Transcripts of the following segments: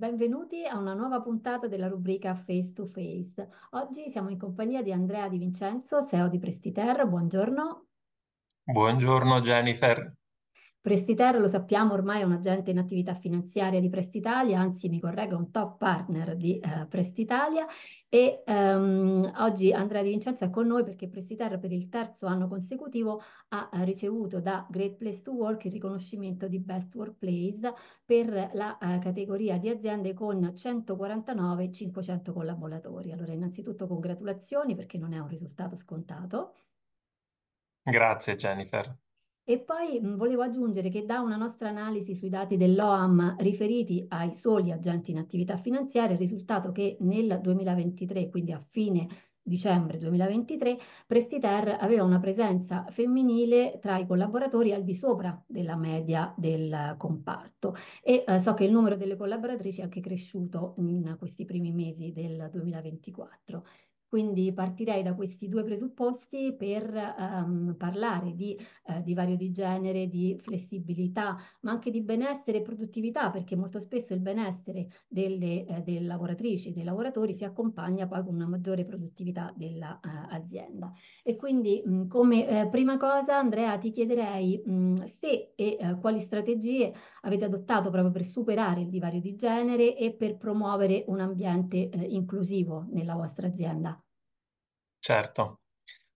Benvenuti a una nuova puntata della rubrica Face to Face. Oggi siamo in compagnia di Andrea Di Vincenzo, SEO di Prestiter. Buongiorno. Buongiorno Jennifer. Prestiter, lo sappiamo, ormai è un agente in attività finanziaria di Prestitalia, anzi mi correggo, è un top partner di eh, Prestitalia e ehm, oggi Andrea Di Vincenzo è con noi perché Prestiter per il terzo anno consecutivo ha eh, ricevuto da Great Place to Work il riconoscimento di Best Workplace per la eh, categoria di aziende con 149-500 collaboratori. Allora innanzitutto congratulazioni perché non è un risultato scontato. Grazie Jennifer. E poi mhmm, volevo aggiungere che da una nostra analisi sui dati dell'OAM riferiti ai soli agenti in attività finanziaria è risultato che nel 2023, quindi a fine dicembre 2023, Prestiter aveva una presenza femminile tra i collaboratori al di sopra della media del comparto e eh, so che il numero delle collaboratrici è anche cresciuto in questi primi mesi del 2024. Quindi partirei da questi due presupposti per ehm, parlare di eh, divario di genere, di flessibilità, ma anche di benessere e produttività, perché molto spesso il benessere delle, eh, delle lavoratrici, dei lavoratori si accompagna poi con una maggiore produttività dell'azienda. Eh, e quindi mh, come eh, prima cosa, Andrea, ti chiederei mh, se e eh, quali strategie avete adottato proprio per superare il divario di genere e per promuovere un ambiente eh, inclusivo nella vostra azienda. Certo.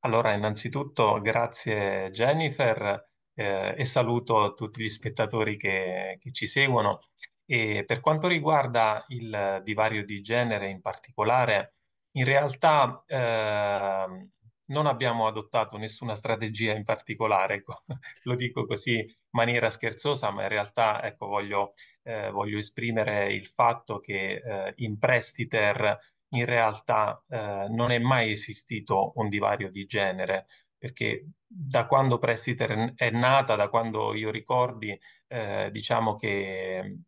Allora, innanzitutto grazie Jennifer, eh, e saluto tutti gli spettatori che, che ci seguono. E per quanto riguarda il divario di genere in particolare, in realtà eh, non abbiamo adottato nessuna strategia in particolare, ecco. lo dico così in maniera scherzosa, ma in realtà ecco, voglio, eh, voglio, esprimere il fatto che eh, in Prestiter in realtà eh, non è mai esistito un divario di genere, perché da quando Prestiter è nata, da quando io ricordi, eh, diciamo che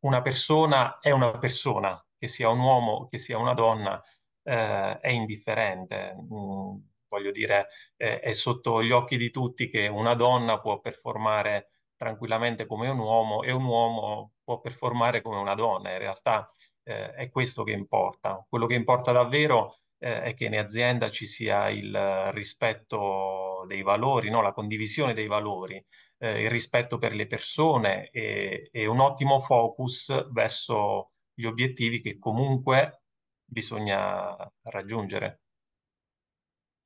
una persona è una persona, che sia un uomo, che sia una donna, eh, è indifferente. Mm, voglio dire, eh, è sotto gli occhi di tutti che una donna può performare tranquillamente come un uomo e un uomo può performare come una donna. In realtà eh, è questo che importa. Quello che importa davvero eh, è che in azienda ci sia il eh, rispetto dei valori, no? la condivisione dei valori, eh, il rispetto per le persone e, e un ottimo focus verso gli obiettivi che comunque bisogna raggiungere.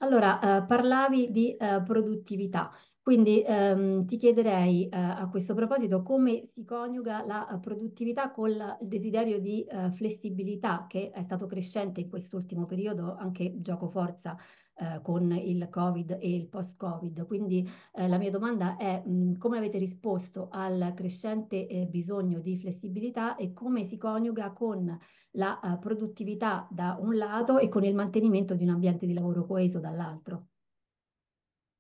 Allora, eh, parlavi di eh, produttività. Quindi ehm, ti chiederei eh, a questo proposito come si coniuga la eh, produttività con la, il desiderio di eh, flessibilità che è stato crescente in quest'ultimo periodo, anche gioco forza eh, con il Covid e il post-Covid. Quindi eh, la mia domanda è mh, mm, come avete risposto al crescente eh, bisogno di flessibilità e come si coniuga con la produttività da un lato e con il mantenimento di un ambiente di lavoro coeso dall'altro?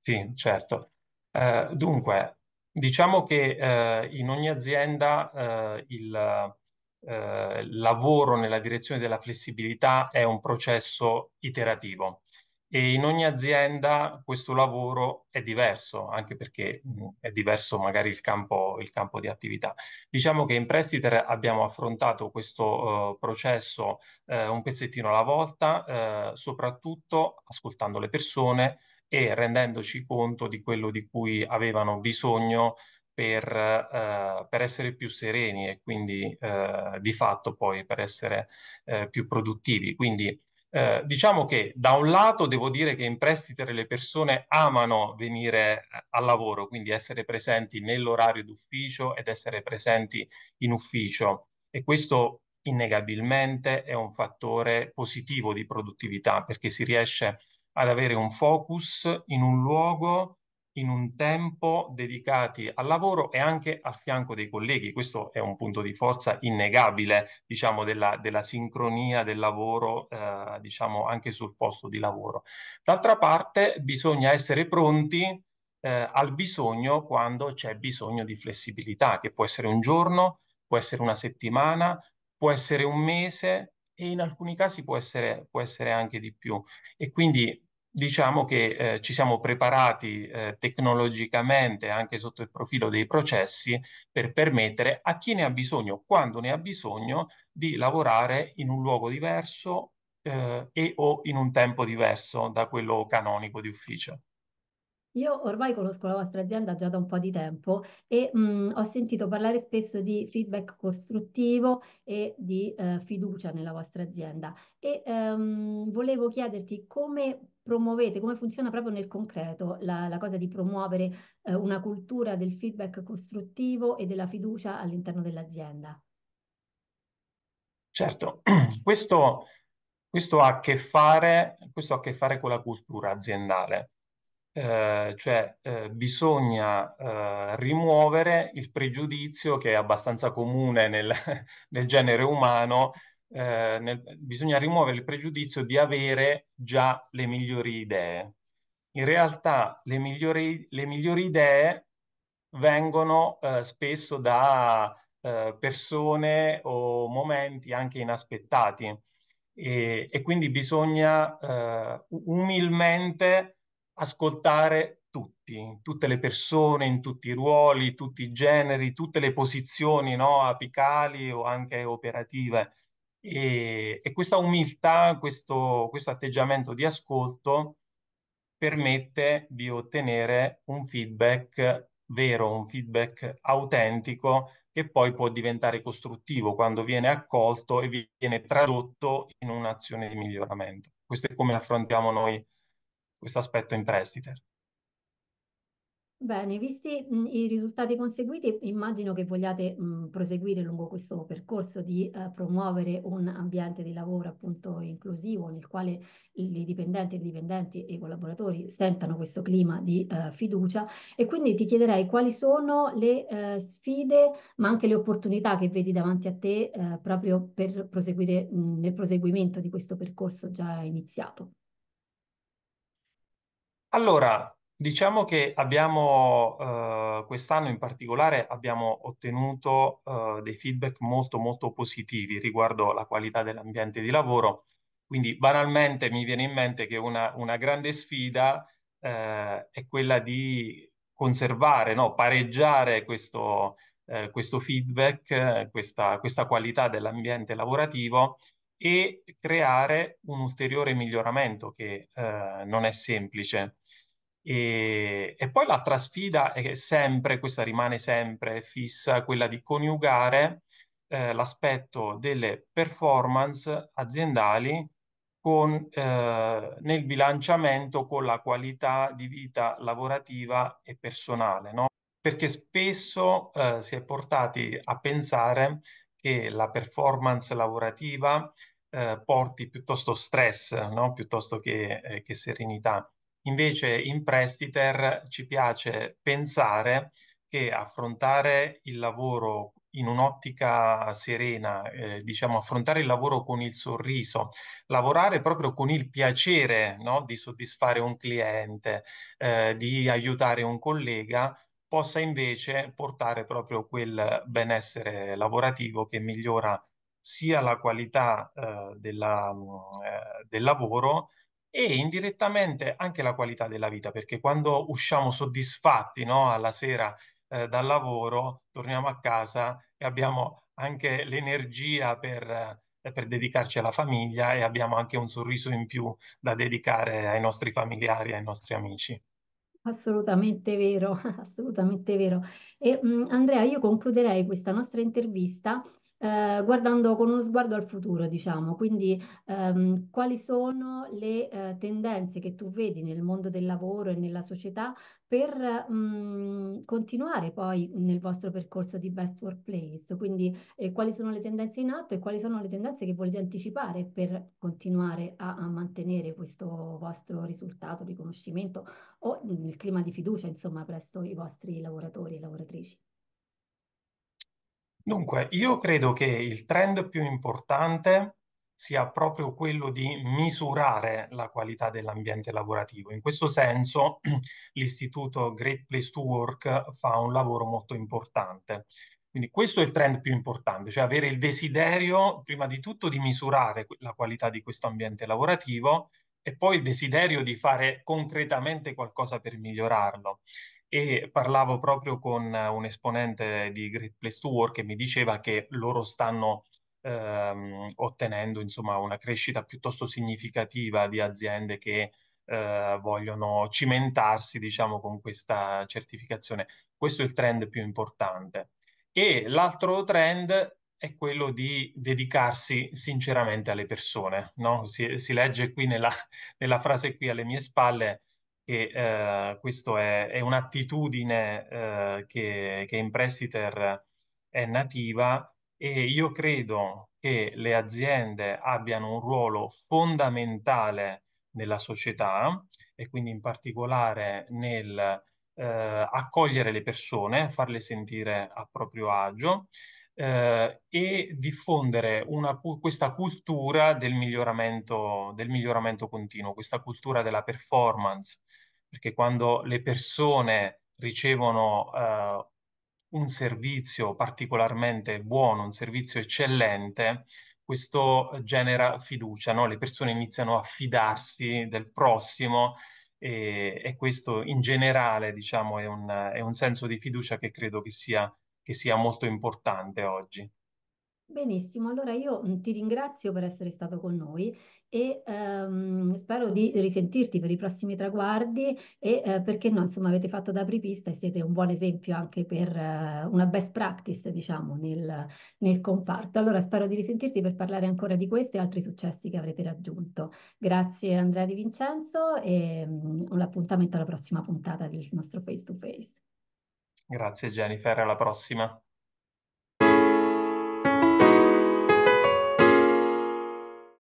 Sì, certo. Eh, dunque, diciamo che eh, in ogni azienda eh, eh, il lavoro nella direzione della flessibilità è un processo iterativo e in ogni azienda questo lavoro è diverso, anche perché mh, mm, è diverso magari il campo, il campo, di attività. Diciamo che in Prestiter abbiamo affrontato questo uh, processo uh, un pezzettino alla volta, uh, soprattutto ascoltando le persone, e rendendoci conto di quello di cui avevano bisogno per, eh, per essere più sereni e quindi eh, di fatto poi per essere eh, più produttivi. Quindi eh, diciamo che da un lato devo dire che in prestito le persone amano venire eh, al lavoro, quindi essere presenti nell'orario d'ufficio ed essere presenti in ufficio e questo innegabilmente è un fattore positivo di produttività perché si riesce a ad avere un focus in un luogo, in un tempo dedicati al lavoro e anche al fianco dei colleghi. Questo è un punto di forza innegabile, diciamo, della, della sincronia del lavoro, eh, diciamo, anche sul posto di lavoro. D'altra parte, bisogna essere pronti eh, al bisogno quando c'è bisogno di flessibilità, che può essere un giorno, può essere una settimana, può essere un mese e in alcuni casi può essere, può essere anche di più. E quindi diciamo che eh, ci siamo preparati eh, tecnologicamente anche sotto il profilo dei processi per permettere a chi ne ha bisogno, quando ne ha bisogno, di lavorare in un luogo diverso eh, e o in un tempo diverso da quello canonico di ufficio. Io ormai conosco la vostra azienda già da un po' di tempo e mh, mm, ho sentito parlare spesso di feedback costruttivo e di eh, fiducia nella vostra azienda e ehm, volevo chiederti come promuovete, come funziona proprio nel concreto la, la cosa di promuovere eh, una cultura del feedback costruttivo e della fiducia all'interno dell'azienda? Certo, questo, questo, ha fare, questo, ha a che fare, con la cultura aziendale, eh, cioè eh, bisogna eh, rimuovere il pregiudizio che è abbastanza comune nel, nel genere umano eh, nel, bisogna rimuovere il pregiudizio di avere già le migliori idee. In realtà le migliori, le migliori idee vengono eh, spesso da eh, persone o momenti anche inaspettati e, e quindi bisogna eh, umilmente ascoltare tutti, tutte le persone in tutti i ruoli, tutti i generi, tutte le posizioni no, apicali o anche operative e, e questa umiltà, questo, questo atteggiamento di ascolto permette di ottenere un feedback vero, un feedback autentico che poi può diventare costruttivo quando viene accolto e viene tradotto in un'azione di miglioramento. Questo è come affrontiamo noi questo aspetto in Prestiter. Bene, visti i risultati conseguiti, immagino che vogliate mh, proseguire lungo questo percorso di eh, promuovere un ambiente di lavoro appunto inclusivo nel quale i dipendenti, i dipendenti e i collaboratori sentano questo clima di eh, fiducia e quindi ti chiederei quali sono le eh, sfide ma anche le opportunità che vedi davanti a te eh, proprio per proseguire mh, nel proseguimento di questo percorso già iniziato. Allora, Diciamo che abbiamo eh, quest'anno in particolare abbiamo ottenuto eh, dei feedback molto molto positivi riguardo la qualità dell'ambiente di lavoro. Quindi banalmente mi viene in mente che una, una grande sfida eh, è quella di conservare, no? pareggiare questo, eh, questo feedback, questa, questa qualità dell'ambiente lavorativo e creare un ulteriore miglioramento che eh, non è semplice. E, e poi l'altra sfida è sempre, questa rimane sempre fissa, quella di coniugare eh, l'aspetto delle performance aziendali con, eh, nel bilanciamento con la qualità di vita lavorativa e personale, no? perché spesso eh, si è portati a pensare che la performance lavorativa eh, porti piuttosto stress, no? piuttosto che, eh, che serenità. Invece in Prestiter ci piace pensare che affrontare il lavoro in un'ottica serena, eh, diciamo affrontare il lavoro con il sorriso, lavorare proprio con il piacere no? di soddisfare un cliente, eh, di aiutare un collega, possa invece portare proprio quel benessere lavorativo che migliora sia la qualità eh, della, mm, eh, del lavoro, e indirettamente anche la qualità della vita, perché quando usciamo soddisfatti no, alla sera eh, dal lavoro, torniamo a casa e abbiamo anche l'energia per, eh, per, dedicarci alla famiglia e abbiamo anche un sorriso in più da dedicare ai nostri familiari, ai nostri amici. Assolutamente vero, assolutamente vero. E, mh, mm, Andrea, io concluderei questa nostra intervista eh, guardando con uno sguardo al futuro, diciamo, quindi ehm, quali sono le eh, tendenze che tu vedi nel mondo del lavoro e nella società per mh, mm, continuare poi nel vostro percorso di Best Workplace, quindi eh, quali sono le tendenze in atto e quali sono le tendenze che volete anticipare per continuare a, a mantenere questo vostro risultato, riconoscimento o il clima di fiducia, insomma, presso i vostri lavoratori e lavoratrici. Dunque, io credo che il trend più importante sia proprio quello di misurare la qualità dell'ambiente lavorativo. In questo senso l'istituto Great Place to Work fa un lavoro molto importante. Quindi questo è il trend più importante, cioè avere il desiderio prima di tutto di misurare la qualità di questo ambiente lavorativo e poi il desiderio di fare concretamente qualcosa per migliorarlo e parlavo proprio con eh, un esponente di Great Place to Work e mi diceva che loro stanno ehm, ottenendo insomma, una crescita piuttosto significativa di aziende che eh, vogliono cimentarsi diciamo, con questa certificazione. Questo è il trend più importante. E l'altro trend è quello di dedicarsi sinceramente alle persone. No? Si, si, legge qui nella, nella frase qui alle mie spalle che eh, questa è, è, un'attitudine eh, che, che in Prestiter è nativa e io credo che le aziende abbiano un ruolo fondamentale nella società e quindi in particolare nel eh, accogliere le persone, farle sentire a proprio agio eh, e diffondere una, questa cultura del miglioramento, del miglioramento continuo, questa cultura della performance, perché quando le persone ricevono eh, un servizio particolarmente buono, un servizio eccellente, questo genera fiducia, no? le persone iniziano a fidarsi del prossimo e, e questo in generale diciamo, è, un, è, un, senso di fiducia che credo che sia, che sia molto importante oggi. Benissimo, allora io mhmm, ti ringrazio per essere stato con noi e ehm, spero di risentirti per i prossimi traguardi e eh, perché no, insomma avete fatto da apripista e siete un buon esempio anche per eh, una best practice diciamo nel, nel, comparto. Allora spero di risentirti per parlare ancora di questo e altri successi che avrete raggiunto. Grazie Andrea Di Vincenzo e um, un appuntamento alla prossima puntata del nostro Face to Face. Grazie Jennifer, alla prossima.